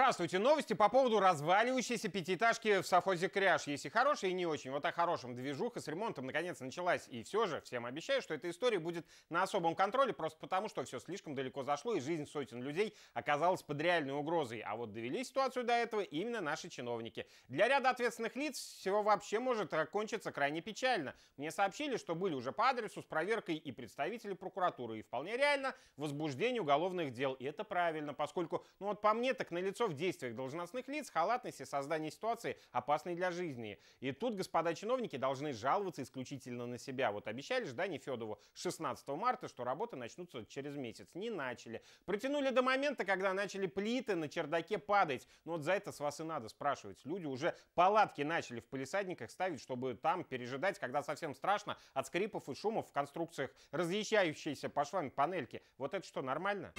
Здравствуйте. Новости по поводу разваливающейся пятиэтажки в совхозе Кряж. Если и хорошие, и не очень. Вот о хорошем. Движуха с ремонтом наконец началась. И все же всем обещаю, что эта история будет на особом контроле, просто потому что все слишком далеко зашло, и жизнь сотен людей оказалась под реальной угрозой. А вот довели ситуацию до этого именно наши чиновники. Для ряда ответственных лиц все вообще может кончиться крайне печально. Мне сообщили, что были уже по адресу с проверкой и представители прокуратуры. И вполне реально возбуждение уголовных дел. И это правильно, поскольку, ну вот по мне, так на лицо в действиях должностных лиц, халатности и создание ситуации опасной для жизни. И тут, господа чиновники, должны жаловаться исключительно на себя. Вот обещали же Дане Федову 16 марта, что работы начнутся через месяц. Не начали. Протянули до момента, когда начали плиты на чердаке падать. Но ну вот за это с вас и надо спрашивать. Люди уже палатки начали в полисадниках ставить, чтобы там пережидать, когда совсем страшно, от скрипов и шумов в конструкциях разъезжающиеся по швам панельки. Вот это что, нормально?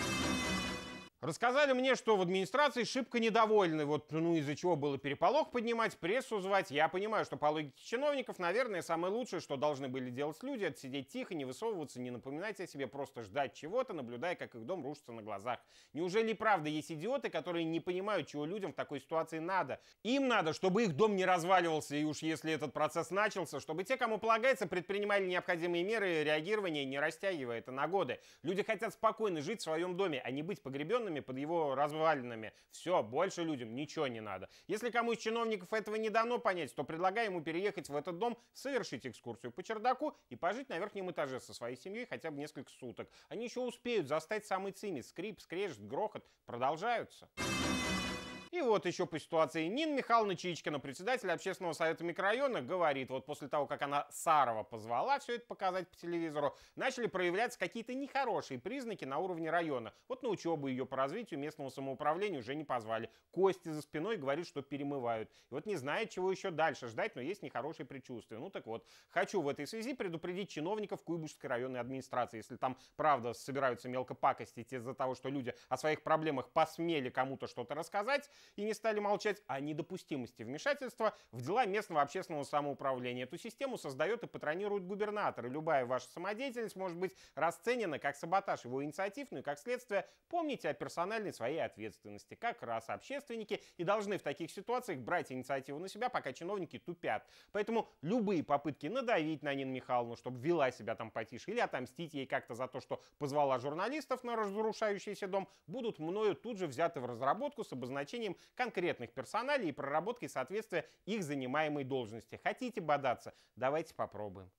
Рассказали мне, что в администрации шибко недовольны, вот ну из-за чего было переполох поднимать, прессу звать. Я понимаю, что по логике чиновников, наверное, самое лучшее, что должны были делать люди, это сидеть тихо, не высовываться, не напоминать о себе, просто ждать чего-то, наблюдая, как их дом рушится на глазах. Неужели правда есть идиоты, которые не понимают, чего людям в такой ситуации надо? Им надо, чтобы их дом не разваливался, и уж если этот процесс начался, чтобы те, кому полагается, предпринимали необходимые меры реагирования, не растягивая это на годы. Люди хотят спокойно жить в своем доме, а не быть погребенными стенами, под его развалинами. Все, больше людям ничего не надо. Если кому из чиновников этого не дано понять, то предлагаю ему переехать в этот дом, совершить экскурсию по чердаку и пожить на верхнем этаже со своей семьей хотя бы несколько суток. Они еще успеют застать самый цимис, скрип, скрежет, грохот продолжаются. И вот еще по ситуации Нина Михайловна Чичкина, председатель общественного совета микрорайона, говорит, вот после того, как она Сарова позвала все это показать по телевизору, начали проявляться какие-то нехорошие признаки на уровне района. Вот на учебу ее по развитию местного самоуправления уже не позвали. Кости за спиной говорит, что перемывают. И вот не знает, чего еще дальше ждать, но есть нехорошие предчувствия. Ну так вот, хочу в этой связи предупредить чиновников Куйбышевской районной администрации. Если там, правда, собираются мелкопакости, из-за того, что люди о своих проблемах посмели кому-то что-то рассказать, и не стали молчать о недопустимости вмешательства в дела местного общественного самоуправления. Эту систему создает и патронирует губернатор, и любая ваша самодеятельность может быть расценена как саботаж его инициатив, ну и как следствие помните о персональной своей ответственности. Как раз общественники и должны в таких ситуациях брать инициативу на себя, пока чиновники тупят. Поэтому любые попытки надавить на Нину Михайловну, чтобы вела себя там потише, или отомстить ей как-то за то, что позвала журналистов на разрушающийся дом, будут мною тут же взяты в разработку с обозначением обсуждением конкретных персоналей и проработкой соответствия их занимаемой должности. Хотите бодаться? Давайте попробуем.